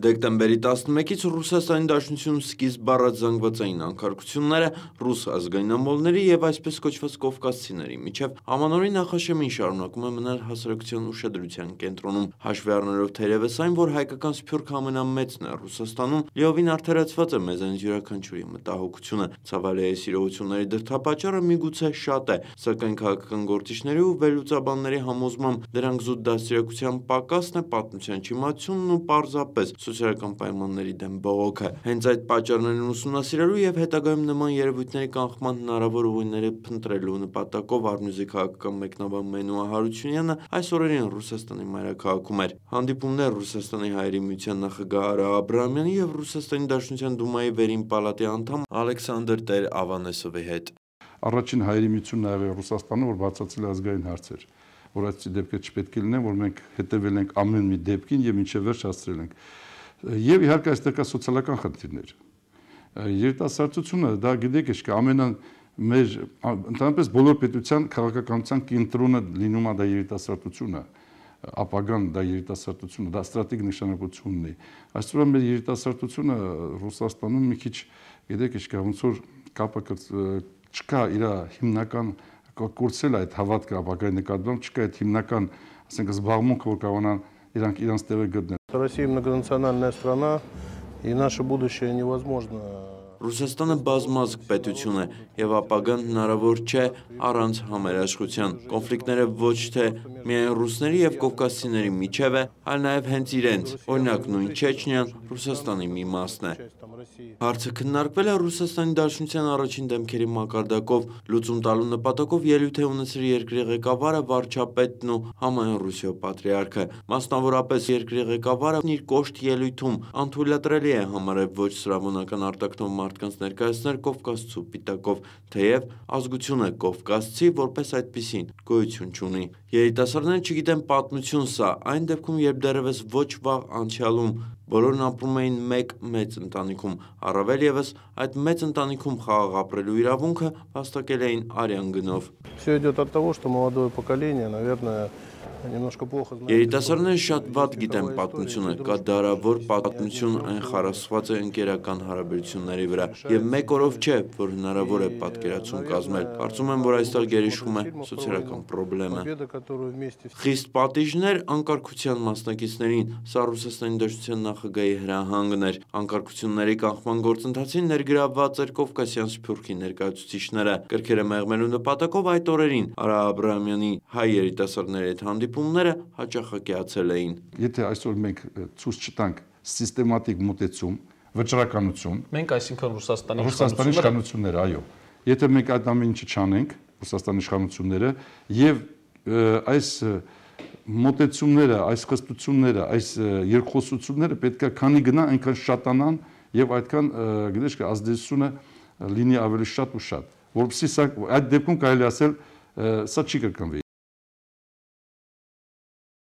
Դեկտեմբերի 11-ից Ռուսաստանի Դաշնություն սկիզբ առած զանգվածային անքարգությունները ռուս ազգային ամբոլների եւ այսպես կոչված կովկասցիների միջև ամանորի նախաշեմին շարունակում է մնալ հասարակության ուշադրության կենտրոնում։ Հաշվի առնելով թերևս այն, որ հայկական սփյուռքը ամենամեծն է Ռուսաստանում, լիովին արդարացված է մեզանից յուրաքանչյուրի մտահոգությունը։ Ցավալի այս իրողությունների դրդապատճառը միգուցե շատ է, սակայն քաղաքական գործիչների ու վերլուծաբանների համոզմամբ դրանք զուտ դաստիարակության պակասն է, պատմության չիմացումն ու պարզապես սոցիալական պայմանների դեմ բողոքը։ Հենց այդ պատճառներն ուսումնասիրելու եւ հետագայում նման երևույթների կանխման հնարավոր ուղիները փնտրելու նպատակով Արմյուզի քաղաքական մեկնաբան Մենուա Հարությունյանը այս օրերին Ռուսաստանի մայրաքաղաքում էր։ Հանդիպումներ Ռուսաստանի հայերի միության նախագահ Արա Աբրամյանի եւ Ռուսաստանի Դաշնության Դումայի վերին պալատի անդամ Ալեքսանդր Տեր Ավանեսովի հետ։ Առաջին հայերի միությունն ավ է Ռուսաստանում, որ բացացել ազգային հարցեր որ այդ դեպքը չպետք է լինեն, որ մենք հետևել ենք ամեն մի դեպքին եւ ինչեւ վերջ հասցրել ենք եւ իհարկե այստեղ կա սոցիալական խնդիրներ։ Երիտասարդությունը դա գիտեք իշք ամենան մեր ընդհանրապես բոլոր պետության քաղաքականության կենտրոնը լինում է դա երիտասարդությունը ապագան դա երիտասարդությունը, դա ստրատեգիկ նշանակությունն է։ Այսօր մեր երիտասարդությունը Ռուսաստանում մի քիչ, գիտեք, իշք ոնց որ կապը չկա իր հիմնական կորցել այդ հավատքը ապագայի նկատմամբ, չկա այդ հիմնական, ասենք, զբաղմունքը, որ կարողանան իրանք իրանց տեղը գտնել։ Россия многонациональная страна, и наше будущее невозможно Ռուսաստանը բազմազգ պետություն է և ապագան հնարավոր չէ առանց համերաշխության։ Կոնվլիկները ոչ թե միայն ռուսների և կովկասիների միջև է, այլ նաև հենց իրենց, օրինակ նույն չեչնյան Հուսաստանի մի մասն է։ Հարցը կննարկվել է Հուսաստանի դաշնության առաջին դեմքերի մակարդակով, լուծում տալու նպատակով ելույթ է ունեցրի երկրի ղեկավարը, վարճապետն ու համայն Հուսիո պատրիարքը։ Մասնավորապես երկրի ղեկավարը իր կոշտ ելույթում անդուլատրելի է համարև ոչ սրավոնական արտակնով մարդկանց ներկայացնել կովկասցու պիտակով, թեև ազգությունը կովկասցի որպես այդպիսին գոյություն չունի։ Երիտասարդները չգիտեն պատմություն սա, այն դեպքում, երբ դեռևս ոչ վաղ անցյալում Բոլորն ապրում էին մեկ մեծ ընտանիքում, առավել ևս այդ մեծ ընտանիքում խաղաղ ապրելու իրավունքը հաստակել էին արյան գնով։ Все идет от того, что молодое поколение, наверное, Немножко плохо знаю. Երիտասարդները շատ վատ գիտեն պատմությունը, կա դարավոր պատմություն այն խարասված է ընկերական հարաբերությունների վրա եւ մեկ օրով չէ, որ հնարավոր է պատկերացում կազմել։ Կարծում եմ, որ այստեղ գերիշխում է սոցիալական խնդրեմը։ Խիստ պատիժներ անկարգության մասնակիցներին, սա Ռուսաստանի Դաշնության նախ նախագահի հրահանգն էր։ Անկարգությունների կանխման գործընթացին ներգրավված էր Կովկասյան Սփյուռքի ներկայացուցիչները։ Կրքերը մեղմելու նպատակով այդ օրերին Արա Աբրահամյանի հայ երիտասարդների հետ հանդիպումները հաճախակիացել էին։ Եթե այսօր մենք ցույց չտանք սիստեմատիկ մոտեցում, վճռականություն։ Մենք այսինքն Ռուսաստանի Ռուսաստանի իշխանությունները, այո։ Եթե մենք այդ ամենը չչանենք, Ռուսաստանի իշխանությունները եւ այս և, մտեցումները, այս խստությունները, այս երկխոսությունները պետքա քանի գնա այնքան շատանան եւ այդքան գիտես կա ազդեցությունը լինի ավելի շատ ու շատ, որովհետեւ սա այդ դեպքում կարելի ասել սա չի կրկնվի